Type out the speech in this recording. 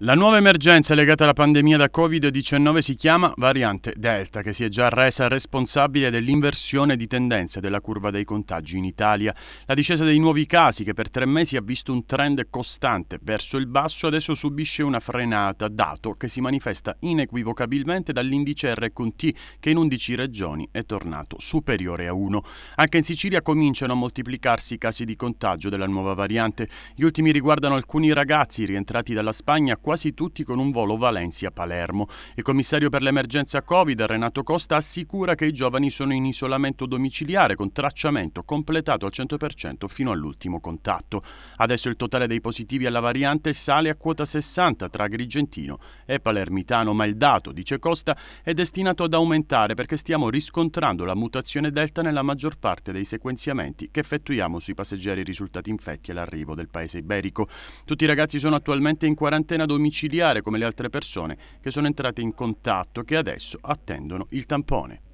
La nuova emergenza legata alla pandemia da Covid-19 si chiama variante Delta, che si è già resa responsabile dell'inversione di tendenza della curva dei contagi in Italia. La discesa dei nuovi casi, che per tre mesi ha visto un trend costante verso il basso, adesso subisce una frenata, dato che si manifesta inequivocabilmente dall'indice RQT, che in 11 regioni è tornato superiore a 1. Anche in Sicilia cominciano a moltiplicarsi i casi di contagio della nuova variante. Gli ultimi riguardano alcuni ragazzi rientrati dalla Spagna quasi tutti con un volo Valencia-Palermo. Il commissario per l'emergenza Covid, Renato Costa, assicura che i giovani sono in isolamento domiciliare con tracciamento completato al 100% fino all'ultimo contatto. Adesso il totale dei positivi alla variante sale a quota 60 tra Agrigentino e Palermitano, ma il dato, dice Costa, è destinato ad aumentare perché stiamo riscontrando la mutazione delta nella maggior parte dei sequenziamenti che effettuiamo sui passeggeri risultati infetti all'arrivo del paese iberico. Tutti i ragazzi sono attualmente in quarantena domiciliare domiciliare come le altre persone che sono entrate in contatto che adesso attendono il tampone.